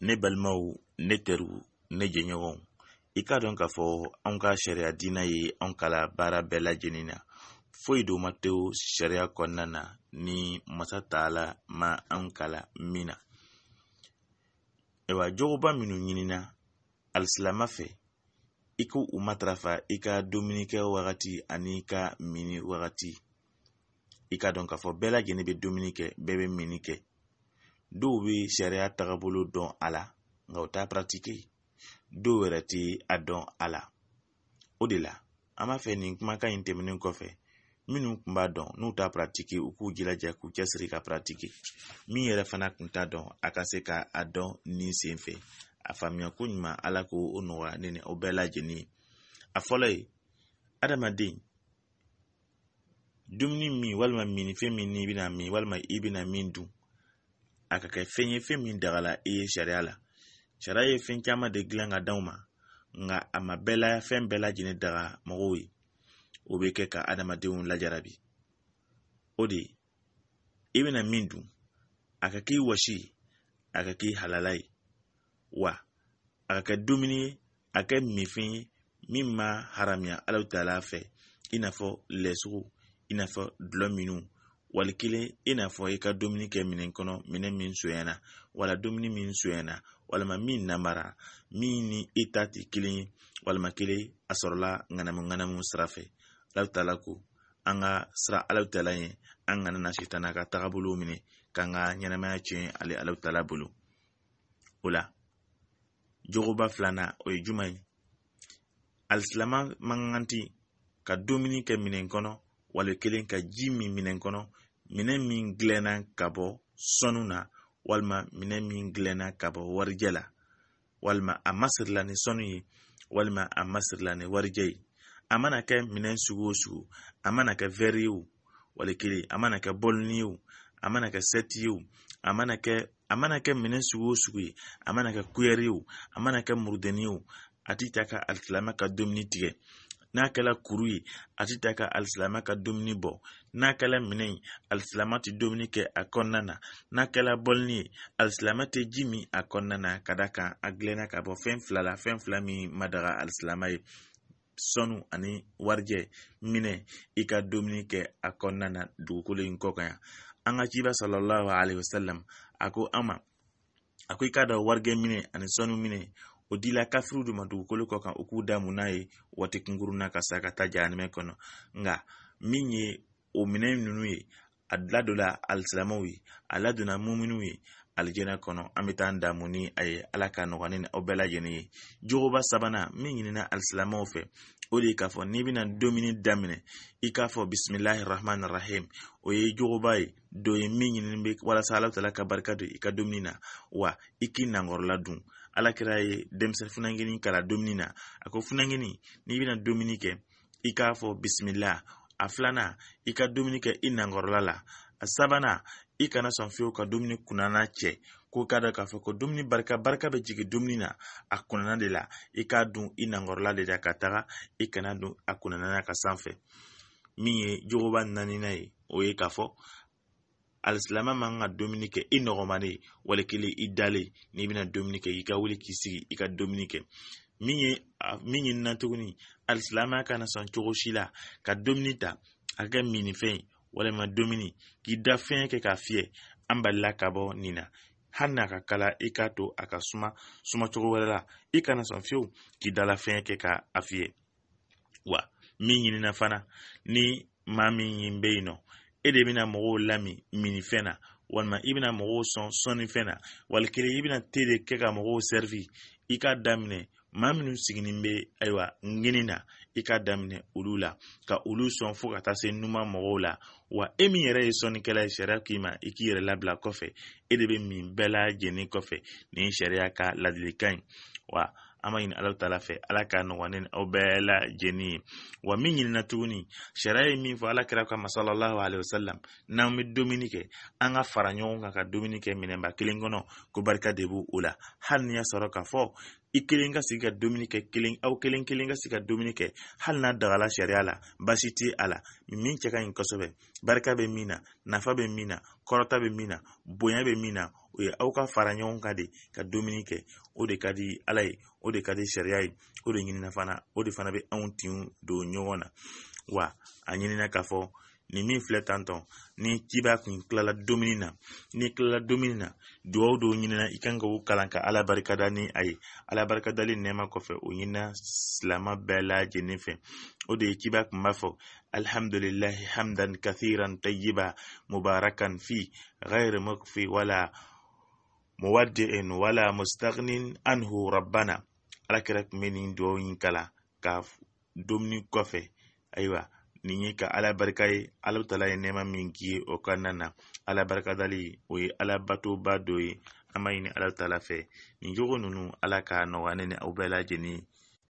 ne balimaw ne teriw ne jɛɲɔgɔnw i k'a dɔn k'a fɔ anw ka sariya diina ye anw kala baara bɛɛ lajɛlen na foyi don ma tɛ sariya kɔnɔna na ni masa taala ma anw kala min na ayiwa jogoba minnu ɲinina alisilama fɛ i ko u matarafa i ka dumunikɛ wagati ani i ka mini wagati i k'a dɔn k'a fɔ bɛɛ lajɛlen bɛ dumuni kɛ bɛɛ bɛ mini kɛ dɔw bɛ sariya tagabolo dɔn a la nka o t'a paratike dɔw yɛrɛ tɛ a dɔn a la o de la an b'a fɛ nin kumakan in tɛmɛnen kɔfɛ minnu tun b'a dɔn n'u t'a paratike u k'u jilaja k'u cɛsiri ka paratike min yɛrɛ fana tun t'a dɔn a ka se ka a dɔn nin sen fɛ a faamuya ko ɲuman ala ko o nɔgɔya ne ni aw bɛɛ lajɛlen ye a fɔlɔ ye adamaden dumuni min walima minifɛn min n'i bɛna min walima i bɛna min dun a ka kɛ fɛn ye fɛn min dagala i ye sariya la sariya ye fɛn caman de gilan ka d'aw ma nka a ma bɛɛ la fɛn bɛɛ lajɛlen daga mɔgɔw ye o be kɛ ka adamadenw lajarabi o de i bena min dun a ka k'i wɔsi ye a ka k'i halala ye wa a ka kɛ dumuni ye a kɛ minfɛn ye min ma haramiya ala ta fɛ i n'a fɔ lɛsugu i n'a fɔ dulɔ minnu wali kelen i n'a fɔ i ka dumuni kɛ minɛn kɔnɔ minɛn min sonyana wala dumuni min sonyana walima min namara min ni i ta tɛ kelen ye walima kelen a sɔrɔla ŋanamu sira fɛ alaw taala ko an ka sira alaw taala ye an kana na sitana ka tagabolo minɛ k'an ka ɲɛnamaya tiɲɛ ale alaw taala bolo o la jogoba filanan o ye juman ye alisilama man kan ka dumuni kɛ minɛn kɔnɔ wale kelen ka ji min minɛn kɔnɔ minɛn min gilanna ka bɔ sɔnu na walima minɛn min gilanna ka bɔ warijɛ la walima a masirila ni sɔnu ye walima a masirila ni warijɛ ye a mana kɛ minɛn sugu o sugu a mana kɛ vɛri ye o wale kelen a mana kɛ bɔlini ye o a mana kɛ sɛti ye o a mana kɛ a mana kɛ minɛn sugu o sugu ye a mana kɛ kuyɛri ye o a mana kɛ murudeni ye o a ti ta ka alisilamɛ ka dumuni tigɛ n'a kɛla kuru ye a tɛ ta ka alisilama ka dumuni bɔ n'a kɛla minɛ ye alisilama tɛ dumuni kɛ a kɔnɔna na n'a kɛla bɔlini ye alisilama tɛ ji min a kɔnɔna na ka da kan a gilanna ka bɔ fɛn fila la fɛn fila min ma daga alisilama ye sɔnnu ani warijɛ minɛ i ka dumuni kɛ a kɔnɔna na dugukolo in kɔ kan yan an ka ciba sallallahu alaihi wasallam a ko an ma a ko i k'a dɔn warijɛ minɛ ani sɔnnu minɛ o dila kafiriw de ma dugukolo kɔ kan u k'u da mun n'a ye waati kunkurunna ka sa ka taa jahanimɛ kɔnɔ nga min ye o minɛ nunu ye a ladonna alisilamaw ye a ladonna muminiw ye alijɛnɛ kɔnɔ an bɛ taa an damu ni a ye ala ka nɔgɔ ni aw bɛɛ lajɛlen ye jogoba sabanan min ɲinina alisilamaw fɛ o de ye k'a fɔ n'i bɛna domini daminɛ i k'a fɔ bisimilahi rahmani rahim o ye jogoba ye do ye min ɲinini be walasa ala tala ka barika don i ka dumuni na wa i k'i nankɔrɔla dun alakira ye denmisɛn funangeni kala domuni na a ko funangeni n'i bena dumuni kɛ i k'a fɔ bisimila a filanan i ka dumuni kɛ i nangɔrɔla la a sabana i kana sɔn fiyewu ka dumuni kunnana cɛ ko ka dɔ k'a fɔ ko dumuni barika barika bɛ jigin dumuni na a kunnana de la i k'a dun i nangɔrɔla de la ka taga i kana dun a kunnana ka sanfɛ min ye jogoba naaninan ye o ye k'a fɔ alisilama man ka dumuni kɛ i nɔgɔmane wali kelen i dalen n'i bɛna dumuni kɛ i ka wuli k'i sigi i ka dumuni kɛ min ye min tuguni alisilama kana sɔn cogo si la ka dumuni ta a kɛ minifɛn walima dumuni k'i da fɛn kɛ k'a fiyɛ an balila ka bɔ nin na hali n'a ka kala i k'a to a ka suma suma wɛrɛ la i kana sɔn fiyewu k'i dala fɛn kɛ ka fiyɛ wa min ɲinina fana ni maa min bɛ yen nɔ e de bɛna mɔgɔw lami minifɛn na walima i bɛna mɔgɔw sɔn sɔnnifɛn na wali kelen i bɛna te de kɛ ka mɔgɔw sɛrifi i ka daminɛ maa minnu sigilen bɛ ayiwa ŋini na i ka daminɛ olu la ka olu sɔn fo ka taa se numan mɔgɔw la wa e min yɛrɛ ye sɔnnikɛla ye sariya k'i ma i k'i yɛrɛ labila kɔfɛ e de bɛ min bɛɛ lajɛlen kɔfɛ nin sariya ka ladilikan in wa ama b'a ɲini ala taala fɛ ala k'a nɔgɔya ne ni aw bɛɛ lajɛlen ye wa min ɲinina tuguni sariya ye min fɔ ala kɛra kama masalahu alaihi wasalam n'an bɛ dumuni kɛ an ka fara ɲɔgɔn kan ka dumuni kɛ minɛnba kelen kɔnɔ ko barika de b'o o la hali n'i y'a sɔrɔ k'a fɔ i kelen ka sigi ka dumuni kɛ kelen aw kelen kelen ka sigi ka dumuni kɛ hali n'a dagala sariya la basi tɛ a la min cɛ ka ɲi kosɛbɛ barika bɛ min na nafa bɛ min na kɔrɔta bɛ min na bonya bɛ min na o ye aw ka fara ɲɔgɔn kan de ka dumuni kɛ o de ka di ala ye o de ka di sariya ye o de ɲinina fana o de fana bɛ anw tinw don ɲɔgɔn na wa a ɲinina ka fɔ ni min filɛ tantɔn ni k'i kun kilala domuni na n'i kilala domuni na duwaw dɔw ɲinina i kan ka o kalan ka ala barikada ni a ye ala barikadali nɛɛma kɔfɛ o ɲinina silama bɛɛ lajɛlen fɛ o de ye k'i kun b'a fɔ alhamdulilahi hamdan kathiran tayiba mubarakan fi ghayre mokfi wala muwaddi'in wala mustagnin anhu rabbana ala kɛra kun be nin duwaw ɲi kalan ka domuni kɔfɛ ayiwa ni ye ka ala barika ye ala tala ye nɛɛma min k'i ye o ka na ala barikadali o ye ala batoba do ye an b'a ɲini ala tala fɛ nin jogo nunu ala k'a nɔgɔya ne ni aw bɛɛ lajɛlen